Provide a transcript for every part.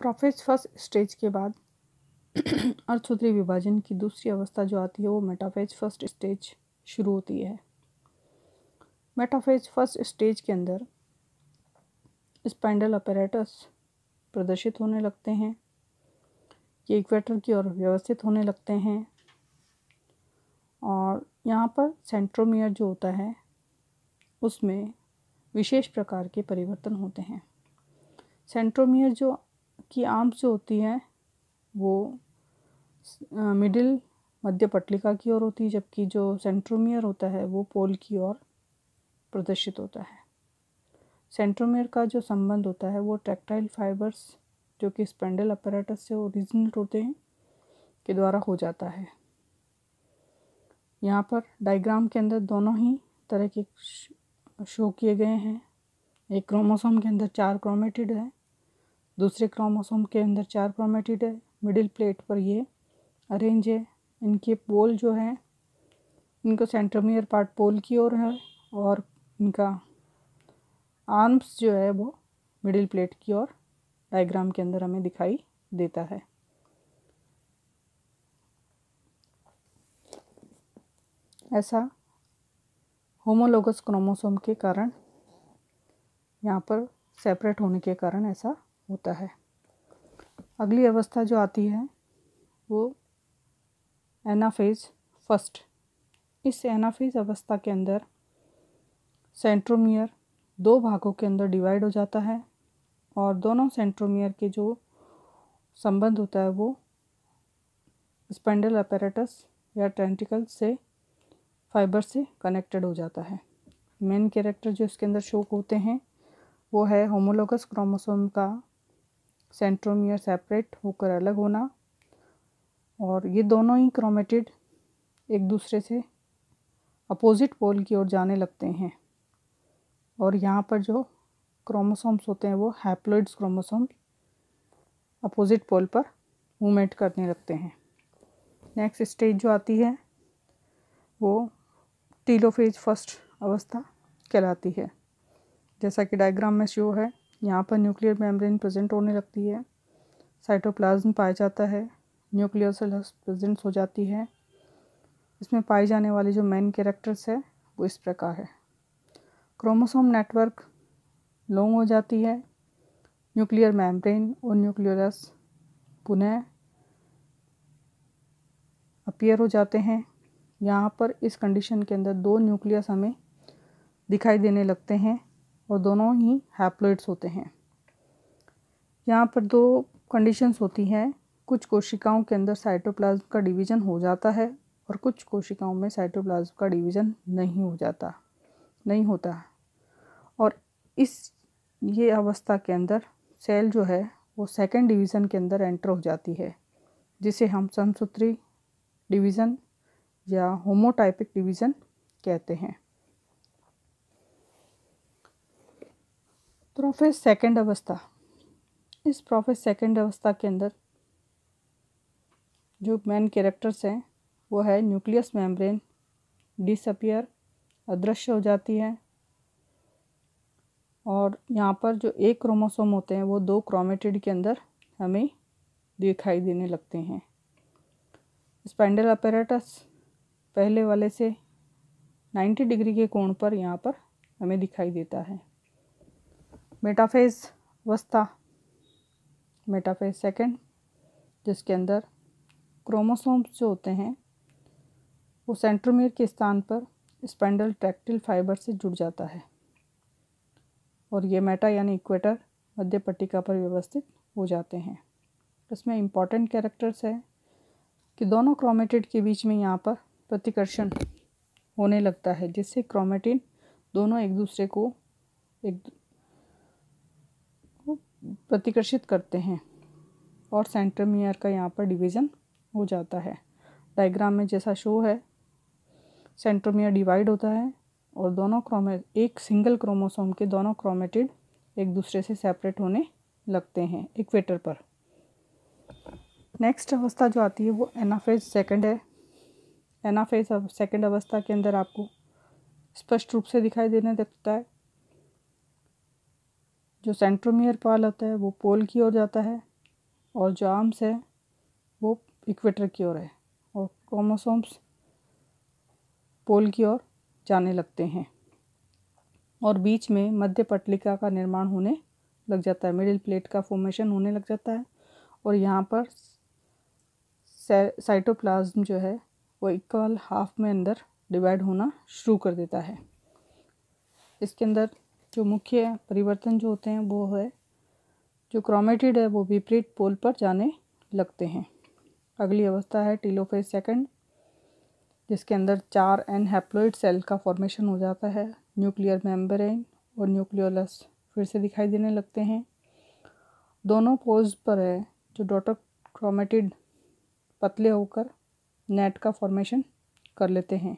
prophase first stage के बाद अर्थसूत्री विभाजन की दूसरी अवस्था जो आती है वो मेटाफेज फर्स्ट स्टेज शुरू होती है मेटाफेज फर्स्ट स्टेज के अंदर स्पाइंडल अपेरेटस प्रदर्शित होने लगते हैं ये इक्वेटर की ओर व्यवस्थित होने लगते हैं और यहाँ पर सेंट्रोमियर जो होता है उसमें विशेष प्रकार के परिवर्तन होते हैं सेंट्रोमियर जो की आर्म्स जो होती हैं वो मिडिल मध्य पटलिका की ओर होती है जबकि जो सेंट्रोमियर होता है वो पोल की ओर प्रदर्शित होता है सेंट्रोमियर का जो संबंध होता है वो टेक्टाइल फाइबर्स जो कि स्पेंडल अपराटस से ओरिजिनेट होते हैं के द्वारा हो जाता है यहाँ पर डायग्राम के अंदर दोनों ही तरह के शो किए गए हैं एक क्रोमोसोम के अंदर चार क्रोमेटिड है दूसरे क्रोमोसोम के अंदर चार क्रोमेटिड है मिडिल प्लेट पर ये अरेंज है इनके पोल जो है इनको सेंट्रोमियर पार्ट पोल की ओर है और इनका आर्म्स जो है वो मिडिल प्लेट की ओर डायग्राम के अंदर हमें दिखाई देता है ऐसा होमोलोगस क्रोमोसोम के कारण यहाँ पर सेपरेट होने के कारण ऐसा होता है अगली अवस्था जो आती है वो एनाफेज फर्स्ट इस एनाफेज अवस्था के अंदर सेंट्रोमियर दो भागों के अंदर डिवाइड हो जाता है और दोनों सेंट्रोमियर के जो संबंध होता है वो स्पेंडल अपेरेटस या ट्रेंटिकल से फाइबर से कनेक्टेड हो जाता है मेन कैरेक्टर जो इसके अंदर शोक होते हैं वो है होमोलोगस क्रोमोसोम का सेंट्रोमियर सेपरेट होकर अलग होना और ये दोनों ही क्रोमेटेड एक दूसरे से अपोजिट पोल की ओर जाने लगते हैं और यहाँ पर जो क्रोमोसोम्स होते हैं वो हैप्लोइड्स क्रोमोसोम अपोजिट पोल पर मूवमेंट करने लगते हैं नेक्स्ट स्टेज जो आती है वो टीलोफेज फर्स्ट अवस्था कहलाती है जैसा कि डायग्राम में शो है यहाँ पर न्यूक्लियर मेम्ब्रेन प्रेजेंट होने लगती है साइटोप्लाज्म पाया जाता है न्यूक्लियर सेल्स प्रेजेंट हो जाती है इसमें पाए जाने वाले जो मेन कैरेक्टर्स है वो इस प्रकार है क्रोमोसोम नेटवर्क लॉन्ग हो जाती है न्यूक्लियर मेम्ब्रेन और न्यूक्लियरस पुनः अपियर हो जाते हैं यहाँ पर इस कंडीशन के अंदर दो न्यूक्लियस हमें दिखाई देने लगते हैं और दोनों ही हैप्लोइड्स होते हैं यहाँ पर दो कंडीशंस होती हैं कुछ कोशिकाओं के अंदर साइटोप्लाज्म का डिवीज़न हो जाता है और कुछ कोशिकाओं में साइटोप्लाज्म का डिवीज़न नहीं हो जाता नहीं होता और इस ये अवस्था के अंदर सेल जो है वो सेकेंड डिवीज़न के अंदर एंटर हो जाती है जिसे हम समसूत्री डिवीज़न या होमोटाइपिक डिवीज़न कहते हैं प्रोफेस सेकंड अवस्था इस प्रोफेस सेकंड अवस्था के अंदर जो मेन कैरेक्टर्स हैं वो है न्यूक्लियस मेम्ब्रेन डिसअपियर अदृश्य हो जाती है और यहाँ पर जो एक क्रोमोसोम होते हैं वो दो क्रोमेटिड के अंदर हमें दिखाई देने लगते हैं स्पैंडल अपेरेटस पहले वाले से 90 डिग्री के कोण पर यहाँ पर हमें दिखाई देता है मेटाफेज वस्ता मेटाफेज सेकंड जिसके अंदर क्रोमोसोम्स जो होते हैं वो सेंट्रोमीर के स्थान पर स्पेंडल ट्रैक्टिल फाइबर से जुड़ जाता है और ये मेटा यानी इक्वेटर मध्य पट्टिका पर व्यवस्थित हो जाते हैं इसमें इम्पॉर्टेंट कैरेक्टर्स है कि दोनों क्रोमेटिड के बीच में यहाँ पर प्रतिकर्षण होने लगता है जिससे क्रोमेटिन दोनों एक दूसरे को एक प्रतिकर्षित करते हैं और सेंट्रोमियर का यहाँ पर डिवीज़न हो जाता है डायग्राम में जैसा शो है सेंट्रोमियर डिवाइड होता है और दोनों क्रोमे एक सिंगल क्रोमोसोम के दोनों क्रोमेटिड एक दूसरे से सेपरेट होने लगते हैं इक्वेटर पर नेक्स्ट अवस्था जो आती है वो एनाफेज सेकंड है एनाफेज सेकंड अवस्था के अंदर आपको स्पष्ट रूप से दिखाई देने लगता है जो सेंट्रोमियर पाल आता है वो पोल की ओर जाता है और जो आर्म्स है वो इक्वेटर की ओर है और क्रोमोसोम्स पोल की ओर जाने लगते हैं और बीच में मध्य पटलिका का निर्माण होने लग जाता है मिडिल प्लेट का फॉर्मेशन होने लग जाता है और यहाँ पर साइटोप्लाज्म जो है वो इक्वल हाफ में अंदर डिवाइड होना शुरू कर देता है इसके अंदर जो मुख्य परिवर्तन जो होते हैं वो है जो क्रोमेटिड है वो विपरीत पोल पर जाने लगते हैं अगली अवस्था है टीलोफेज सेकंड जिसके अंदर चार एन हैप्लोइड सेल का फॉर्मेशन हो जाता है न्यूक्लियर मेम्ब्रेन और न्यूक्लियोलस फिर से दिखाई देने लगते हैं दोनों पोज पर है जो डॉटर क्रोमेटिड पतले होकर नेट का फॉर्मेशन कर लेते हैं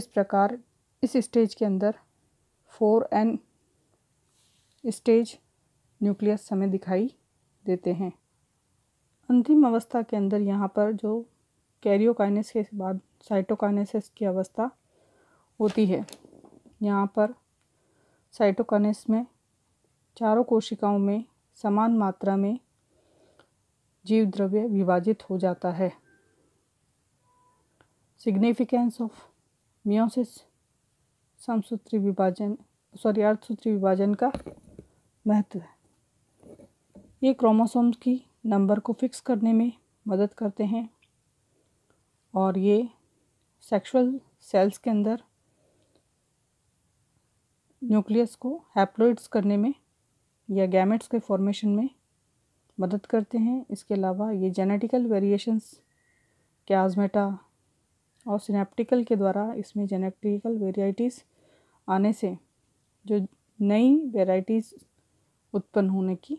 इस प्रकार इस स्टेज के अंदर फोर एन स्टेज न्यूक्लियस हमें दिखाई देते हैं अंतिम अवस्था के अंदर यहाँ पर जो कैरियोकाइनेस के बाद साइटोकाइनेसिस की अवस्था होती है यहाँ पर साइटोकाइनेस में चारों कोशिकाओं में समान मात्रा में जीव द्रव्य विभाजित हो जाता है सिग्निफिकेंस ऑफ मियोसिस समसूत्री विभाजन सॉरी अर्थसूत्री विभाजन का महत्व है ये क्रोमोसोम्स की नंबर को फिक्स करने में मदद करते हैं और ये सेक्सुअल सेल्स के अंदर न्यूक्लियस को हैप्लोइड्स करने में या गैमेट्स के फॉर्मेशन में मदद करते हैं इसके अलावा ये जेनेटिकल वेरिएशंस के आजमेटा और सिनेप्टिकल के द्वारा इसमें जेनेटिकल वेराइटीज़ आने से जो नई वेराइटीज़ उत्पन्न होने की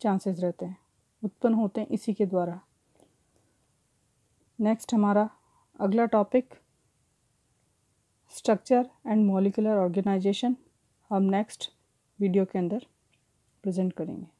चांसेस रहते हैं उत्पन्न होते हैं इसी के द्वारा नेक्स्ट हमारा अगला topic structure and molecular organisation हम नेक्स्ट वीडियो के अंदर प्रेजेंट करेंगे